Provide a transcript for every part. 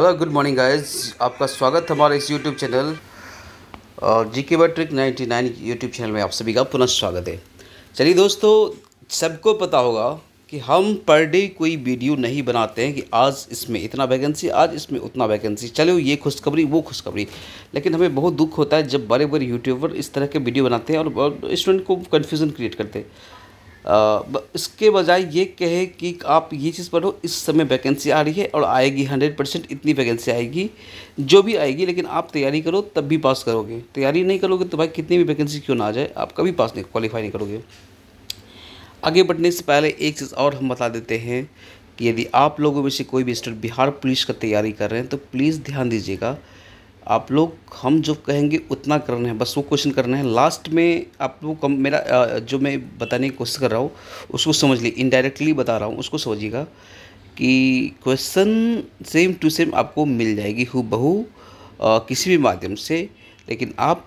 hello good morning guys आपका स्वागत है हमारे इस यूट्यूब चैनल और जी के बैट्रिक नाइन्टी नाइन यूट्यूब चैनल में आप सभी का पुनः स्वागत है चलिए दोस्तों सबको पता होगा कि हम पर डे कोई वीडियो नहीं बनाते हैं कि आज इसमें इतना वैकेंसी आज इसमें उतना वैकेंसी चलो ये खुशखबरी वो खुशखबरी लेकिन हमें बहुत दुख होता है जब बड़े बड़े यूट्यूबर इस तरह के वीडियो बनाते हैं और स्टूडेंट को कन्फ्यूज़न क्रिएट करते हैं इसके बजाय ये कहे कि आप ये चीज़ पढ़ो इस समय वैकेंसी आ रही है और आएगी हंड्रेड परसेंट इतनी वैकेंसी आएगी जो भी आएगी लेकिन आप तैयारी करो तब भी पास करोगे तैयारी नहीं करोगे तो भाई कितनी भी वैकेंसी क्यों ना आ जाए आप कभी पास नहीं क्वालिफाई नहीं करोगे आगे बढ़ने से पहले एक चीज़ और हम बता देते हैं कि यदि आप लोगों में से कोई भी स्टूडेंट बिहार पुलिस का तैयारी कर रहे हैं तो प्लीज़ ध्यान दीजिएगा आप लोग हम जो कहेंगे उतना करना है बस वो क्वेश्चन करना है लास्ट में आप लोग कम मेरा जो मैं बताने की कोशिश कर रहा हूँ उसको समझ ली इनडायरेक्टली बता रहा हूँ उसको समझिएगा कि क्वेश्चन सेम टू सेम आपको मिल जाएगी हु बहू किसी भी माध्यम से लेकिन आप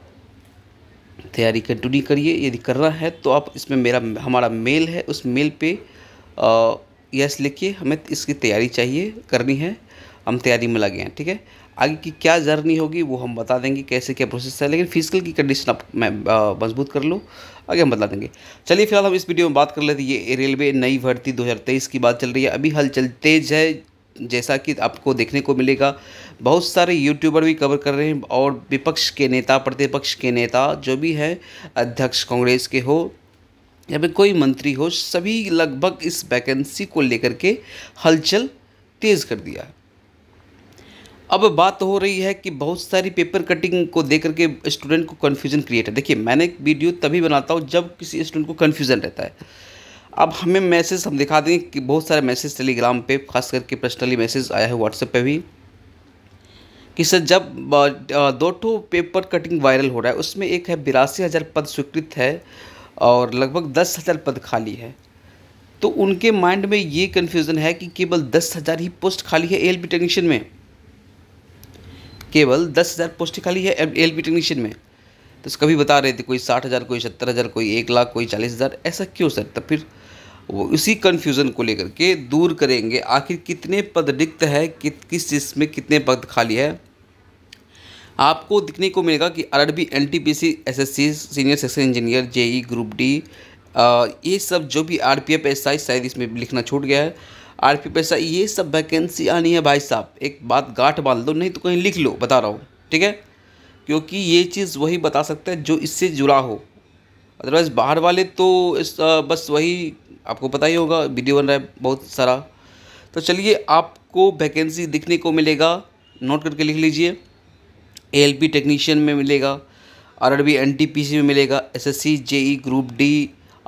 तैयारी कंटिन्यू करिए यदि करना है तो आप इसमें मेरा हमारा मेल है उस मेल पर यस लिखिए हमें इसकी तैयारी चाहिए करनी है हम तैयारी में लगे हैं ठीक है आगे की क्या जर्नी होगी वो हम बता देंगे कैसे क्या प्रोसेस है लेकिन फिजिकल की कंडीशन आप मैं मजबूत कर लूँ आगे हम बता देंगे चलिए फिलहाल हम इस वीडियो में बात कर लेते हैं ये रेलवे नई भर्ती 2023 की बात चल रही है अभी हलचल तेज है जैसा कि आपको देखने को मिलेगा बहुत सारे यूट्यूबर भी कवर कर रहे हैं और विपक्ष के नेता प्रतिपक्ष के नेता जो भी हैं अध्यक्ष कांग्रेस के हो या फिर कोई मंत्री हो सभी लगभग इस वैकेंसी को लेकर के हलचल तेज़ कर दिया है अब बात हो रही है कि बहुत सारी पेपर कटिंग को देख करके स्टूडेंट को कन्फ्यूजन क्रिएट है देखिए मैंने एक वीडियो तभी बनाता हूँ जब किसी स्टूडेंट को कन्फ्यूज़न रहता है अब हमें मैसेज हम दिखा देंगे कि बहुत सारे मैसेज टेलीग्राम पे खास करके पर्सनली मैसेज आया है व्हाट्सएप पे भी कि सर जब दो टो पेपर कटिंग वायरल हो रहा है उसमें एक है बिरासी हज़ार पद स्वीकृत है और लगभग दस हज़ार पद खाली है तो उनके माइंड में ये कन्फ्यूज़न है कि केवल दस हज़ार ही पोस्ट खाली है एल टेक्नीशियन में केवल दस हज़ार पोस्ट खाली है एल पी टेक्नीशियन में तो कभी बता रहे थे कोई साठ हज़ार कोई सत्तर हज़ार कोई एक लाख कोई चालीस हज़ार ऐसा क्यों सर तो फिर वो इसी कन्फ्यूज़न को लेकर के दूर करेंगे आखिर कितने पद रिक्त है कि, किस चीज़ में कितने पद खाली है आपको दिखने को मिलेगा कि R R B N T P C S S C senior section engineer J E group D ये सब जो भी R P F S I शायद इसमें लिखना छूट गया है आर पी पैसा ये सब वैकेंसी आनी है भाई साहब एक बात गांठ बांध दो नहीं तो कहीं लिख लो बता रहा हूँ ठीक है क्योंकि ये चीज़ वही बता सकता है जो इससे जुड़ा हो अदरवाइज़ बाहर वाले तो इस बस वही आपको पता ही होगा वीडियो बन रहा है बहुत सारा तो चलिए आपको वैकेंसी दिखने को मिलेगा नोट करके लिख लीजिए ए टेक्नीशियन में मिलेगा आर आर में मिलेगा S S C group D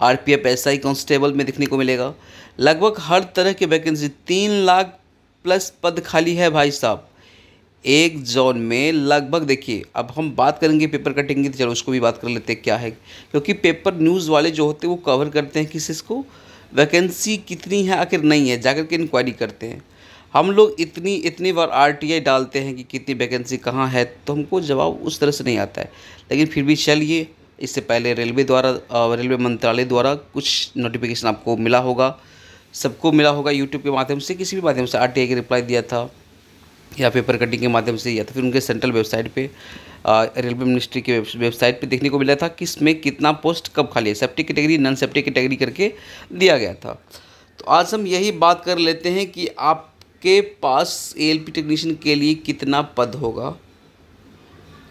R P F S I constable में देखने को मिलेगा लगभग हर तरह की वैकेंसी तीन लाख प्लस पद खाली है भाई साहब एक जोन में लगभग देखिए अब हम बात करेंगे पेपर कटिंग की तो चलो उसको भी बात कर लेते हैं क्या है क्योंकि पेपर न्यूज़ वाले जो होते हैं वो कवर करते हैं किस इसको वैकेंसी कितनी है आखिर नहीं है जाकर के इंक्वायरी करते हैं हम लोग इतनी इतनी बार आई डालते हैं कि कितनी वैकेंसी कहाँ है तो हमको जवाब उस तरह से नहीं आता है लेकिन फिर भी चलिए इससे पहले रेलवे द्वारा रेलवे मंत्रालय द्वारा कुछ नोटिफिकेशन आपको मिला होगा सबको मिला होगा यूट्यूब के माध्यम से किसी भी माध्यम से आर टी के रिप्लाई दिया था या पेपर कटिंग के माध्यम से या तो फिर उनके सेंट्रल वेबसाइट पे रेलवे मिनिस्ट्री के वेबसाइट पे देखने को मिला था कि इसमें कितना पोस्ट कब खाली है safety category non safety category करके दिया गया था तो आज हम यही बात कर लेते हैं कि आपके पास ए टेक्नीशियन के लिए कितना पद होगा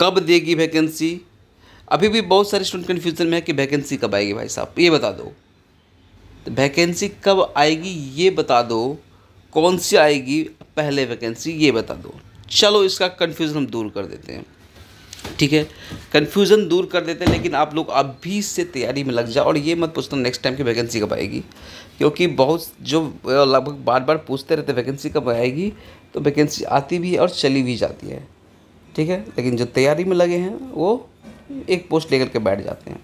कब देगी वैकेंसी अभी भी बहुत सारे स्टूडेंट कन्फ्यूज़न में है कि वैकेंसी कब आएगी भाई साहब ये बता दो तो वैकेंसी कब आएगी ये बता दो कौन सी आएगी पहले वैकेंसी ये बता दो चलो इसका कन्फ्यूज़न हम दूर कर देते हैं ठीक है कन्फ्यूज़न दूर कर देते हैं लेकिन आप लोग अभी से तैयारी में लग जाओ और ये मत पूछना नेक्स्ट टाइम की वैकेंसी कब आएगी क्योंकि बहुत जो लगभग बार बार पूछते रहते वैकेंसी कब आएगी तो वैकेंसी आती भी है और चली भी जाती है ठीक है लेकिन जो तैयारी में लगे हैं वो एक पोस्ट लेकर के बैठ जाते हैं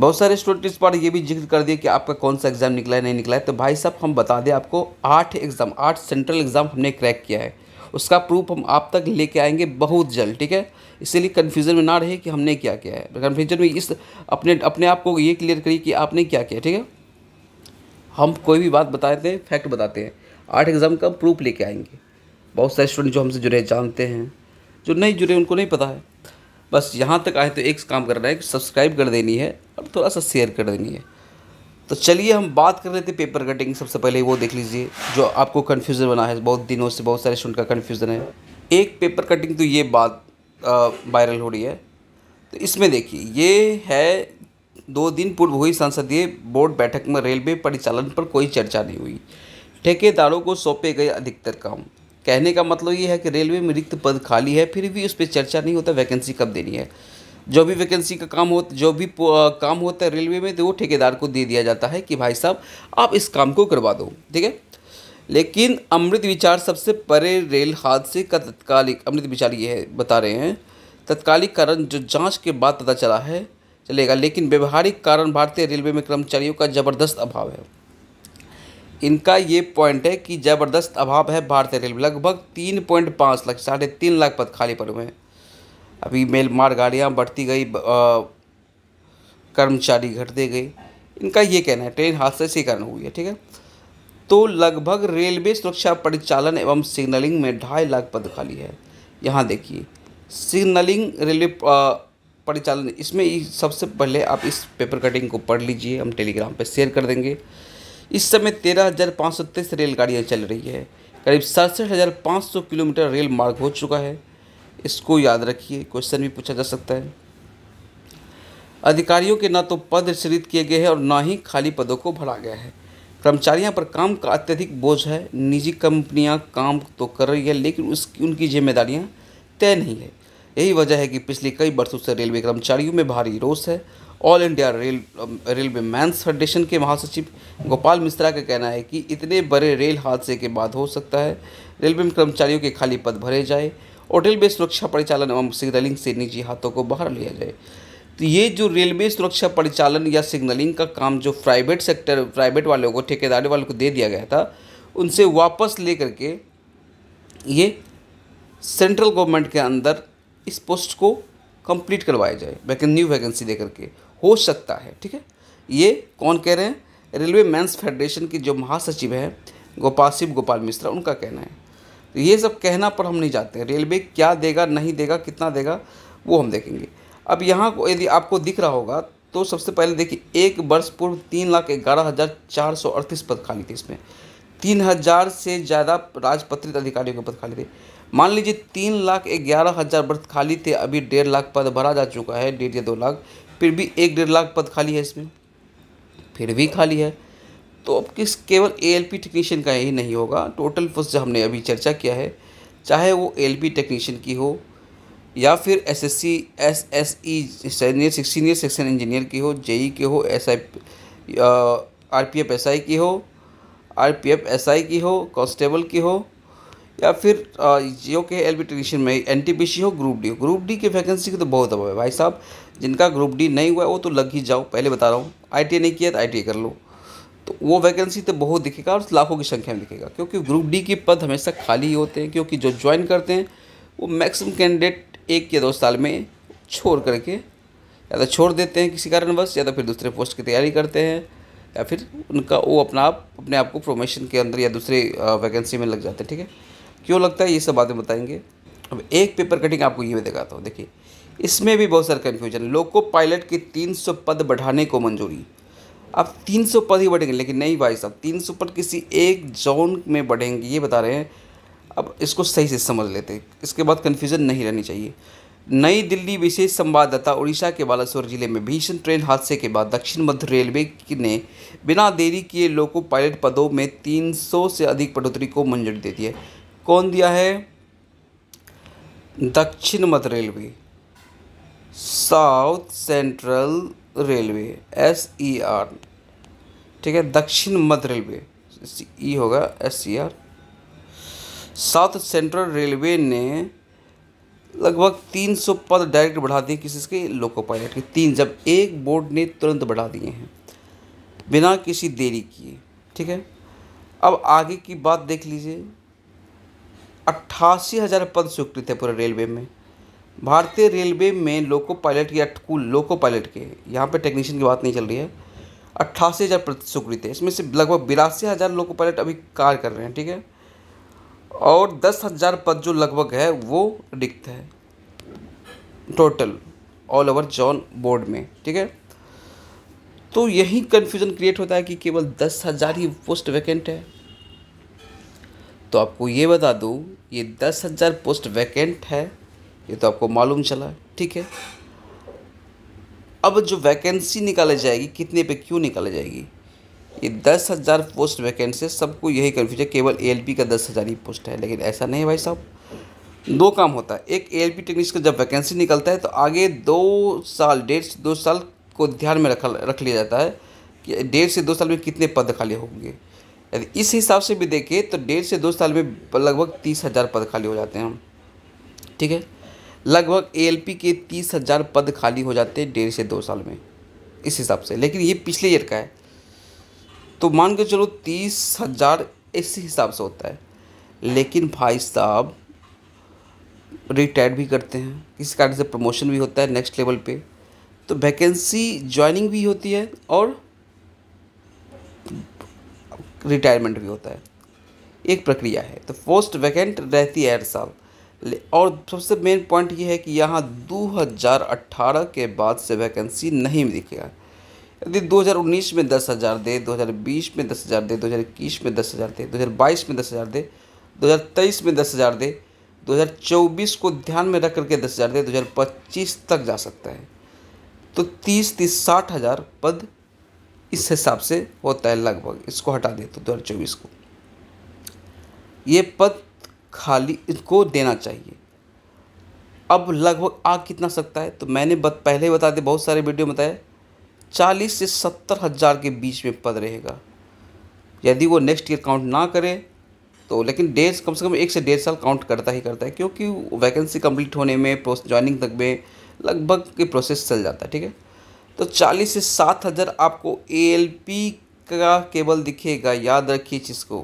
बहुत सारे स्टूडेंट इस बार ये भी जिक्र कर दिए कि आपका कौन सा एग्ज़ाम निकला है नहीं निकला है तो भाई साहब हम बता दें आपको आठ एग्ज़ाम आठ सेंट्रल एग्ज़ाम हमने क्रैक किया है उसका प्रूफ हम आप तक लेके आएंगे बहुत जल्द ठीक है इसीलिए कन्फ्यूज़न में ना रहे कि हमने क्या किया है कन्फ्यूजन में इस अपने अपने आप को ये क्लियर करिए कि आपने क्या किया ठीक है हम कोई भी बात बताते हैं फैक्ट बताते हैं आठ एग्ज़ाम का हम प्रूफ लेके आएंगे बहुत सारे स्टूडेंट जो हमसे जुड़े जानते हैं जो नहीं जुड़े उनको नहीं पता है बस यहाँ तक आए तो एक काम करना है कि सब्सक्राइब कर देनी है और थोड़ा सा शेयर कर देनी है तो चलिए हम बात कर रहे थे पेपर कटिंग सबसे पहले वो देख लीजिए जो आपको कन्फ्यूज़न बना है बहुत दिनों से बहुत सारे स्टूडेंट का कन्फ्यूज़न है एक पेपर कटिंग तो ये बात वायरल हो रही है तो इसमें देखिए ये है दो दिन पूर्व हुई संसदीय बोर्ड बैठक में रेलवे परिचालन पर कोई चर्चा नहीं हुई ठेकेदारों को सौंपे गए अधिकतर काम कहने का मतलब ये है कि रेलवे में रिक्त पद खाली है फिर भी उस पर चर्चा नहीं होता वैकेंसी कब देनी है जो भी वैकेंसी का काम हो जो भी काम होता है रेलवे में तो वो ठेकेदार को दे दिया जाता है कि भाई साहब आप इस काम को करवा दो ठीक है लेकिन अमृत विचार सबसे परे रेल हादसे का तत्कालिक अमृत विचार ये है बता रहे हैं तत्कालिक कारण जो जांच के बाद पता चला है चलेगा लेकिन व्यवहारिक कारण भारतीय रेलवे में कर्मचारियों का जबरदस्त अभाव है इनका ये पॉइंट है कि ज़बरदस्त अभाव है भारतीय रेलवे लगभग तीन पॉइंट पाँच लाख साढ़े तीन लाख पद खाली पड़े हुए हैं अभी मेल मार गाड़ियाँ बढ़ती गई कर्मचारी घटते गए इनका ये कहना है ट्रेन हादसे से कारण हुई है ठीक है तो लगभग रेलवे सुरक्षा परिचालन एवं सिग्नलिंग में ढाई लाख पद खाली है यहाँ देखिए सिग्नलिंग रेलवे परिचालन इसमें सबसे पहले आप इस पेपर कटिंग को पढ़ लीजिए हम टेलीग्राम पर शेयर कर देंगे इस समय तेरह हज़ार पाँच सौ तेईस रेलगाड़ियाँ चल रही है करीब सड़सठ हज़ार पाँच सौ किलोमीटर रेल मार्ग हो चुका है इसको याद रखिए क्वेश्चन भी पूछा जा सकता है अधिकारियों के न तो पद सृजित किए गए हैं और न ही खाली पदों को भरा गया है कर्मचारियों पर काम का अत्यधिक बोझ है निजी कंपनियां काम तो कर रही है लेकिन उसकी उनकी जिम्मेदारियां तय नहीं है यही वजह है कि पिछले कई वर्षों से रेलवे कर्मचारियों में भारी रोष है all India rail railway men's federation के महासचिव गोपाल मिश्रा का कहना है कि इतने बड़े रेल हादसे के बाद हो सकता है रेलवे में कर्मचारियों के खाली पद भरे जाए और रेलवे सुरक्षा परिचालन एवं सिग्नलिंग से निजी हाथों को बाहर लिया जाए तो ये जो रेलवे सुरक्षा परिचालन या सिग्नलिंग का काम जो प्राइवेट सेक्टर प्राइवेट वालों को ठेकेदारी वालों को दे दिया गया था उनसे वापस ले करके ये सेंट्रल गवर्नमेंट के अंदर इस पोस्ट को कंप्लीट करवाया जाए वैकेंसी न्यू वैकेंसी दे करके हो सकता है ठीक है ये कौन कह रहे हैं रेलवे मैंस फेडरेशन की जो महासचिव है गोपाल शिव गोपाल मिश्रा उनका कहना है तो ये सब कहना पर हम नहीं जाते रेलवे क्या देगा नहीं देगा कितना देगा वो हम देखेंगे अब यहाँ यदि आपको दिख रहा होगा तो सबसे पहले देखिए एक वर्ष पूर्व तीन लाख ग्यारह हज़ार चार सौ अड़तीस पद खाली थे इसमें तीन हज़ार से ज़्यादा राजपत्रित अधिकारियों के पद खाली थे मान लीजिए तीन लाख ग्यारह हज़ार पद खाली थे अभी डेढ़ लाख पद भरा जा चुका है डेढ़ या दो लाख फिर भी एक डेढ़ लाख पद खाली है इसमें फिर भी खाली है तो अब किस केवल ए एल पी टेक्नीशियन का ही नहीं होगा टोटल पोस्ट जो हमने अभी चर्चा किया है चाहे वो एल पी टेक्नीशियन की हो या फिर S S C S S E senior senior section engineer की हो जेई e की हो S I R P F S I की हो R P F S I की हो कॉन्स्टेबल की हो या फिर जो के एल बी टेक्नीशियन में एन टी पी सी हो ग्रुप डी हो ग्रुप डी की वैकेंसी की तो बहुत अभाव है भाई साहब जिनका ग्रुप डी नहीं हुआ है वो तो लग ही जाओ पहले बता रहा हूँ आई टी नहीं किया तो आई टी कर लो तो वो वैकेंसी तो बहुत दिखेगा और लाखों की संख्या में दिखेगा क्योंकि ग्रुप डी के पद हमेशा खाली ही होते हैं क्योंकि जो ज्वाइन करते हैं वो मैक्सिमम कैंडिडेट एक या दो साल में छोड़ करके या तो छोड़ देते हैं किसी कारणवश या तो फिर दूसरे पोस्ट की तैयारी करते हैं या फिर उनका वो अपना आप अपने आप को प्रोमोशन के अंदर या दूसरे वैकेंसी में लग जाते हैं ठीक है क्यों लगता है ये सब बातें बताएंगे अब एक पेपर कटिंग आपको ये भी दिखाता हूँ देखिए इसमें भी बहुत सारा कन्फ्यूजन लोको पायलट के 300 पद बढ़ाने को मंजूरी अब 300 पद ही बढ़ेंगे लेकिन नहीं भाई साहब 300 पद किसी एक जोन में बढ़ेंगे ये बता रहे हैं अब इसको सही से समझ लेते हैं इसके बाद कन्फ्यूज़न नहीं रहनी चाहिए नई दिल्ली विशेष संवाददाता उड़ीसा के बालासोर जिले में भीषण ट्रेन हादसे के बाद दक्षिण मध्य रेलवे ने बिना देरी किए लोको पायलट पदों में 300 से अधिक बढ़ोतरी को मंजूरी दे दी है कौन दिया है दक्षिण मध्य railway south central railway S E R ठीक है दक्षिण मध्य रेलवे ई e होगा S C R south central railway ने लगभग 300 पद डायरेक्ट बढ़ा दिए किसी के लोको पायलट के तीन जब एक बोर्ड ने तुरंत बढ़ा दिए हैं बिना किसी देरी किए ठीक है अब आगे की बात देख लीजिए अट्ठासी हज़ार पद स्वीकृत है पूरे रेलवे में भारतीय रेलवे में लोको पायलट या कुल लोको पायलट के यहाँ पे टेक्नीशियन की बात नहीं चल रही है अट्ठासी हज़ार पद स्वीकृत है इसमें से लगभग बिरासी हज़ार लोको पायलट अभी कार्य कर रहे हैं ठीक है और दस हज़ार पद जो लगभग है वो रिक्त है total all over zone board में ठीक है तो यही कन्फ्यूज़न क्रिएट होता है कि केवल दस हज़ार ही पोस्ट वैकेंट है तो आपको ये बता दूँ ये दस हज़ार पोस्ट वैकेंट है ये तो आपको मालूम चला ठीक है अब जो वैकेंसी निकाली जाएगी कितने पे क्यों निकाली जाएगी ये दस हज़ार पोस्ट वैकेंट से सबको यही कन्फ्यूज है केवल ए का दस हज़ार ही पोस्ट है लेकिन ऐसा नहीं है भाई साहब दो काम होता है एक ए एल का जब वैकेंसी निकलता है तो आगे दो साल डेढ़ से दो साल को ध्यान में रख रख लिया जाता है कि डेढ़ से दो साल में कितने पद खाली होंगे यदि इस हिसाब से भी देखें तो डेढ़ से दो साल में लगभग तीस हज़ार पद खाली हो जाते हैं ठीक है लगभग ए के तीस हज़ार पद खाली हो जाते हैं डेढ़ से दो साल में इस हिसाब से लेकिन ये पिछले ईयर का है तो मान के चलो तीस हज़ार इस हिसाब से होता है लेकिन भाई साहब रिटायर्ड भी करते हैं इस कारण से प्रमोशन भी होता है नेक्स्ट लेवल पे तो वैकेंसी ज्वाइनिंग भी होती है और रिटायरमेंट भी होता है एक प्रक्रिया है तो पोस्ट वैकेंट रहती है हर साल और सबसे मेन पॉइंट ये है कि यहाँ 2018 के बाद से वैकेंसी नहीं दिखेगा यदि 2019 में दस हज़ार दे 2020 में दस हज़ार दे 2021 में दस हज़ार दे 2022 में दस हज़ार दे 2023 में दस हज़ार दे 2024 को ध्यान में रख करके दस हज़ार दे 2025 तक जा सकता है तो तीस तीस साठ हज़ार पद इस हिसाब से होता है लगभग इसको हटा देते तो दो हज़ार चौबीस को ये पद खाली इसको देना चाहिए अब लगभग आग कितना सकता है तो मैंने बत, पहले ही बता दिया बहुत सारे वीडियो बताए चालीस से सत्तर हज़ार के बीच में पद रहेगा यदि वो नेक्स्ट ईयर काउंट ना करे तो लेकिन डेढ़ कम से कम एक से डेढ़ साल काउंट करता ही करता है क्योंकि वैकेंसी कंप्लीट होने में ज्वाइनिंग तक में लगभग की प्रोसेस चल जाता है ठीक है तो चालीस से सात हज़ार आपको ए का केबल दिखेगा याद रखिए चीज़ को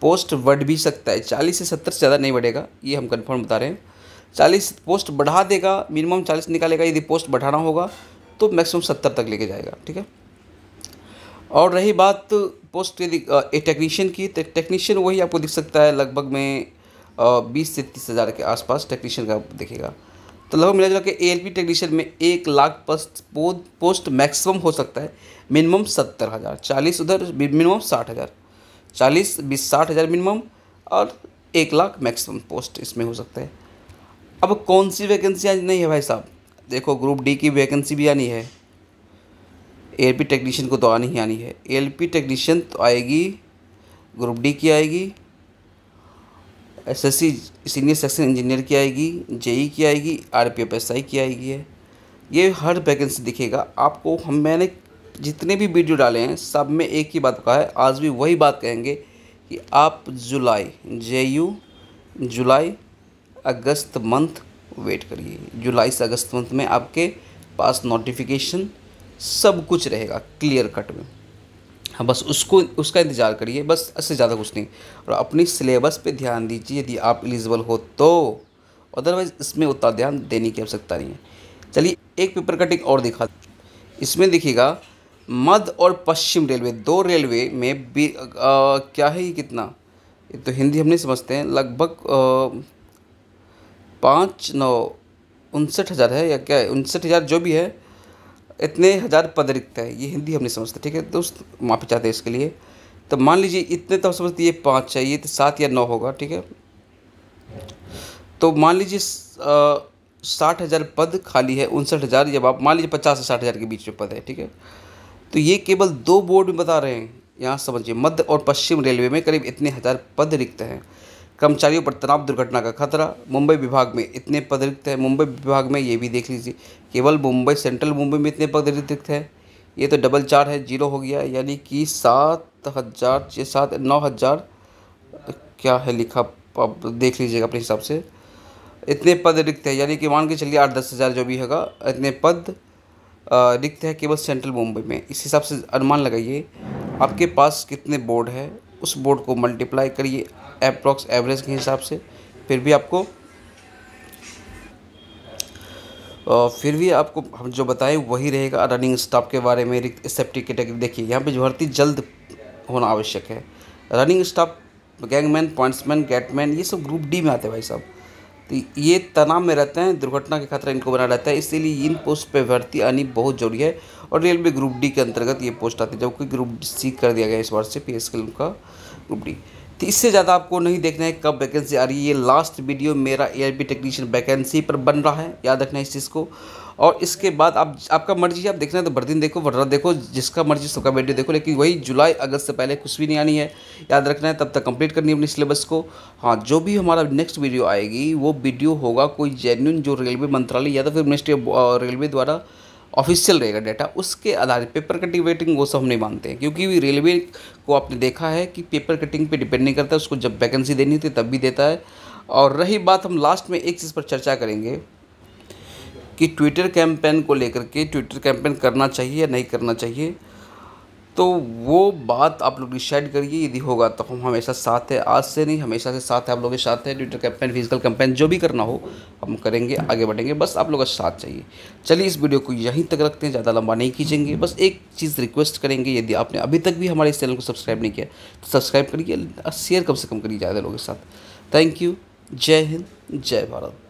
पोस्ट बढ़ भी सकता है चालीस से सत्तर से ज़्यादा नहीं बढ़ेगा ये हम कन्फर्म बता रहे हैं चालीस पोस्ट बढ़ा देगा मिनिमम चालीस निकालेगा यदि पोस्ट बढ़ाना होगा तो मैक्सिमम सत्तर तक लेके जाएगा ठीक है और रही बात पोस्ट यदि टेक्नीशियन की तो टेक्नीशियन वही आपको दिख सकता है लगभग में बीस से तीस हज़ार के आसपास टेक्नीशियन का देखेगा तो लगभग मिला जुला के ए एल टेक्नीशियन में एक लाख पोस्ट पोस्ट मैक्सिमम हो सकता है मिनिमम सत्तर हज़ार चालीस उधर मिनिमम साठ हज़ार चालीस बीस साठ हज़ार मिनिमम और एक लाख मैक्सिमम पोस्ट इसमें हो सकता है अब कौन सी वैकेंसी आज नहीं है भाई साहब देखो ग्रुप डी की वैकेंसी भी आनी है ए टेक्नीशियन को तो आनी ही आनी है ए टेक्नीशियन तो आएगी ग्रुप डी की आएगी एसएससी सीनियर सेक्शन इंजीनियर की आएगी जेई e की आएगी आर पी की आएगी है ये हर वैकेंसी दिखेगा आपको हम मैंने जितने भी वीडियो डाले हैं सब में एक ही बात कहा है आज भी वही बात कहेंगे कि आप जुलाई जे यू जुलाई अगस्त मंथ वेट करिए जुलाई से अगस्त मंथ में आपके पास नोटिफिकेशन सब कुछ रहेगा क्लियर कट में हाँ बस उसको उसका इंतज़ार करिए बस इससे ज़्यादा कुछ नहीं और अपनी सिलेबस पे ध्यान दीजिए यदि आप एलिजिबल हो तो अदरवाइज़ इसमें उतना ध्यान देने की आवश्यकता नहीं है चलिए एक पेपर कटिंग और दिखा इसमें देखिएगा मध्य और पश्चिम रेलवे दो रेलवे में भी आ, क्या है ये कितना तो हिंदी हम नहीं समझते हैं लगभग पाँच नौ उनसठ हज़ार है या क्या है उनसठ हज़ार जो भी है इतने हज़ार पद रिक्त है ये हिंदी हम नहीं समझते ठीक है दोस्त माफ़ी चाहते हैं इसके लिए तो मान लीजिए इतने तो हम समझते ये पाँच चाहिए तो सात या नौ होगा ठीक है तो मान लीजिए साठ हज़ार पद खाली है उनसठ हज़ार जब आप मान लीजिए पचास से साठ हज़ार के बीच में पद है ठीक है तो ये केवल दो बोर्ड में बता रहे हैं यहाँ समझिए मध्य और पश्चिम रेलवे में करीब इतने हज़ार पद रिक्त हैं कर्मचारियों पर तनाव दुर्घटना का खतरा मुंबई विभाग में इतने पद रिक्त है मुंबई विभाग में ये भी देख लीजिए केवल मुंबई सेंट्रल मुंबई में इतने पद रिक्त है ये तो डबल चार है जीरो हो गया यानी कि सात हज़ार छः सात नौ हज़ार क्या है लिखा आप देख लीजिएगा अपने हिसाब से इतने पद रिक्त है यानी कि मान के चलिए आठ दस हज़ार जो भी होगा इतने पद रिक्त है केवल सेंट्रल मुंबई में इस हिसाब से अनुमान लगाइए आपके पास कितने बोर्ड है उस बोर्ड को मल्टीप्लाई करिए अप्रॉक्स एवरेज के हिसाब से फिर भी आपको फिर भी आपको हम जो बताएं वही रहेगा रनिंग स्टाफ के बारे में सेफ्टी कैटेगरी देखिए यहाँ पे भर्ती जल्द होना आवश्यक है running staff gangman pointsman gateman ये सब ग्रुप डी में आते हैं भाई साहब तो ये तनाव में रहते हैं दुर्घटना के खतरा इनको बना रहता है इसीलिए इन पोस्ट पर भर्ती आनी बहुत जरूरी है और रेलवे ग्रुप डी के अंतर्गत ये पोस्ट आती है जबकि ग्रुप सी कर दिया गया इस बार से पी एस का ग्रुप डी तो इससे ज़्यादा आपको नहीं देखना है कब वैकेंसी आ रही है ये लास्ट वीडियो मेरा ए टेक्नीशियन वैकेंसी पर बन रहा है याद रखना है इस चीज़ को और इसके बाद आप आपका मर्जी है आप देखना है तो बर्दिन देखो वर्रा देखो जिसका मर्जी सबका वीडियो देखो लेकिन वही जुलाई अगस्त से पहले कुछ भी नहीं आनी है याद रखना है तब तक कंप्लीट करनी है अपने सिलेबस को हाँ जो भी हमारा नेक्स्ट वीडियो आएगी वो वीडियो होगा कोई जेन्यून जो रेलवे मंत्रालय या तो फिर मिनिस्ट्री ऑफ रेलवे द्वारा ऑफिशियल रहेगा डाटा उसके आधार पर पेपर कटिंग वेटिंग वो सब हम नहीं मानते हैं क्योंकि रेलवे को आपने देखा है कि पेपर कटिंग पे डिपेंड नहीं करता उसको जब वैकेंसी देनी होती है तब भी देता है और रही बात हम लास्ट में एक चीज़ पर चर्चा करेंगे कि ट्विटर कैंपेन को लेकर के ट्विटर कैंपेन करना चाहिए या नहीं करना चाहिए तो वो बात आप लोग डिसाइड करिए यदि होगा तो हम हमेशा साथ है आज से नहीं हमेशा से साथ है आप लोगों के साथ है ट्विटर कैंपेन फिजिकल कैंपेन जो भी करना हो हम करेंगे आगे बढ़ेंगे बस आप लोगों का साथ चाहिए चलिए इस वीडियो को यहीं तक रखते हैं ज़्यादा लंबा नहीं खींचेंगे बस एक चीज़ रिक्वेस्ट करेंगे यदि आपने अभी तक भी हमारे इस चैनल को सब्सक्राइब नहीं किया तो सब्सक्राइब करिए शेयर कम से कम करिए ज़्यादा लोगों के साथ थैंक यू जय हिंद जय भारत